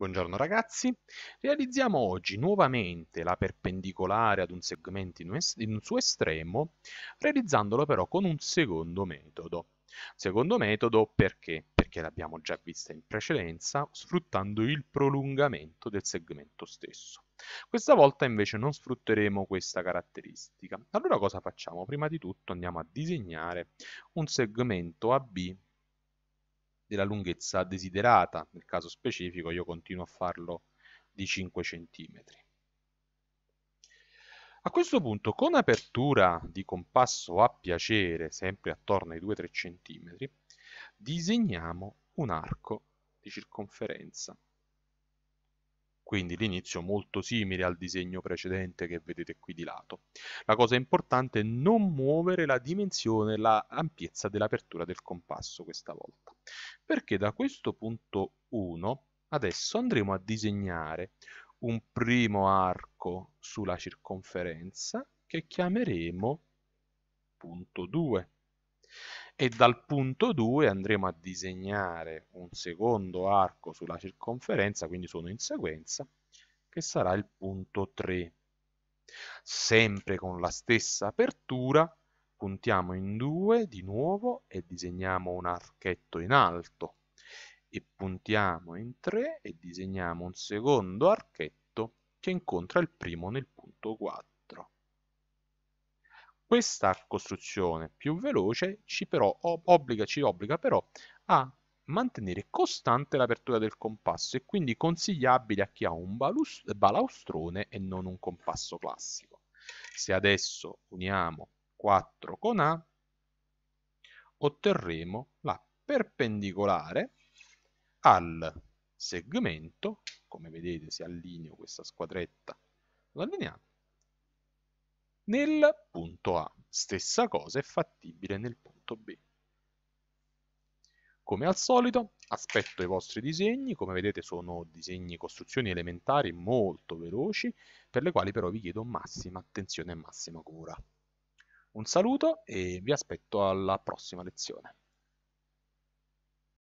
Buongiorno ragazzi, realizziamo oggi nuovamente la perpendicolare ad un segmento in un suo estremo, realizzandolo però con un secondo metodo. Secondo metodo perché? Perché l'abbiamo già vista in precedenza, sfruttando il prolungamento del segmento stesso. Questa volta invece non sfrutteremo questa caratteristica. Allora cosa facciamo? Prima di tutto andiamo a disegnare un segmento AB della lunghezza desiderata, nel caso specifico io continuo a farlo di 5 cm. A questo punto con apertura di compasso a piacere, sempre attorno ai 2-3 cm, disegniamo un arco di circonferenza quindi l'inizio molto simile al disegno precedente che vedete qui di lato. La cosa importante è non muovere la dimensione e l'ampiezza dell'apertura del compasso questa volta, perché da questo punto 1 adesso andremo a disegnare un primo arco sulla circonferenza che chiameremo punto 2 e dal punto 2 andremo a disegnare un secondo arco sulla circonferenza, quindi sono in sequenza, che sarà il punto 3. Sempre con la stessa apertura puntiamo in 2 di nuovo e disegniamo un archetto in alto e puntiamo in 3 e disegniamo un secondo archetto che incontra il primo nel punto 4. Questa costruzione più veloce ci però obbliga, ci obbliga però a mantenere costante l'apertura del compasso e quindi consigliabile a chi ha un balaustrone e non un compasso classico. Se adesso uniamo 4 con A, otterremo la perpendicolare al segmento, come vedete se allineo questa squadretta, lo nel punto A. Stessa cosa è fattibile nel punto B. Come al solito aspetto i vostri disegni, come vedete sono disegni costruzioni elementari molto veloci, per le quali però vi chiedo massima attenzione e massima cura. Un saluto e vi aspetto alla prossima lezione.